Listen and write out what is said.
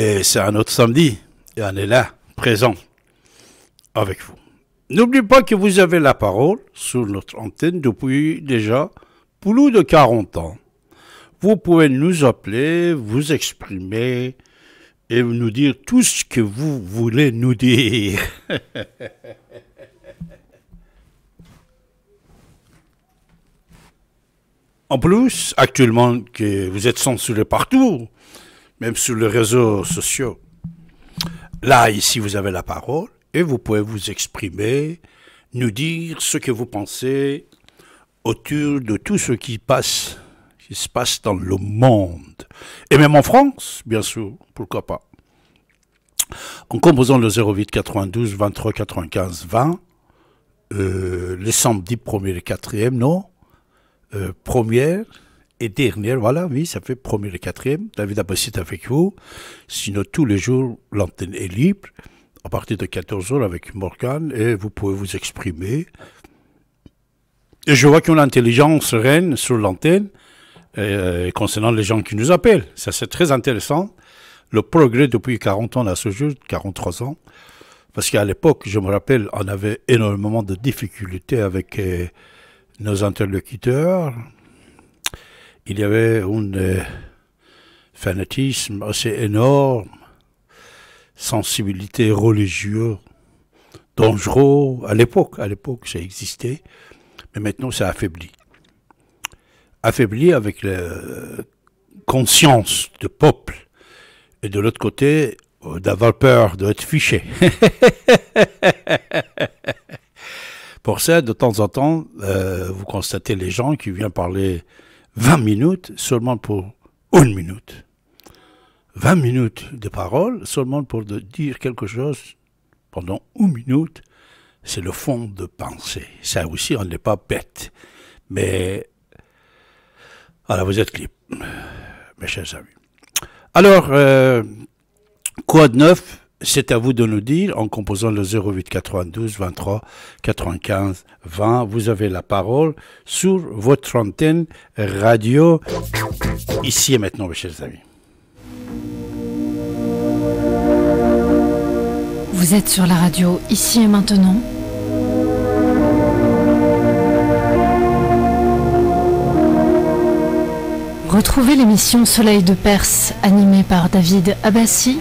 Et c'est un autre samedi. Et on est là, présent, avec vous. N'oubliez pas que vous avez la parole sur notre antenne depuis déjà plus de 40 ans. Vous pouvez nous appeler, vous exprimer et nous dire tout ce que vous voulez nous dire. en plus, actuellement que vous êtes censuré partout, même sur les réseaux sociaux. Là, ici, vous avez la parole et vous pouvez vous exprimer, nous dire ce que vous pensez autour de tout ce qui passe, qui se passe dans le monde. Et même en France, bien sûr, pourquoi pas. En composant le 08 92 23 95 20, euh, les samedis 1 et 4e, non euh, Première, et dernière, voilà, oui, ça fait premier et quatrième. David Abassi est avec vous. Sinon, tous les jours, l'antenne est libre, à partir de 14h avec Morgane, et vous pouvez vous exprimer. Et je vois qu'on a intelligence sereine sur l'antenne euh, concernant les gens qui nous appellent. Ça, c'est très intéressant. Le progrès depuis 40 ans à ce jour, 43 ans. Parce qu'à l'époque, je me rappelle, on avait énormément de difficultés avec euh, nos interlocuteurs il y avait un euh, fanatisme assez énorme, sensibilité religieuse, dangereux à l'époque. À l'époque, ça existait, mais maintenant, ça affaibli. Affaibli avec la conscience de peuple et de l'autre côté, euh, d'avoir peur d'être fiché. Pour ça, de temps en temps, euh, vous constatez les gens qui viennent parler 20 minutes seulement pour une minute. 20 minutes de parole seulement pour dire quelque chose pendant une minute, c'est le fond de pensée. Ça aussi, on n'est pas bête. Mais, alors vous êtes clips mes chers amis. Alors, euh, quoi de neuf c'est à vous de nous dire en composant le 08 92 23 95 20. Vous avez la parole sur votre antenne radio ici et maintenant, mes chers amis. Vous êtes sur la radio ici et maintenant Retrouvez l'émission Soleil de Perse animée par David Abbassi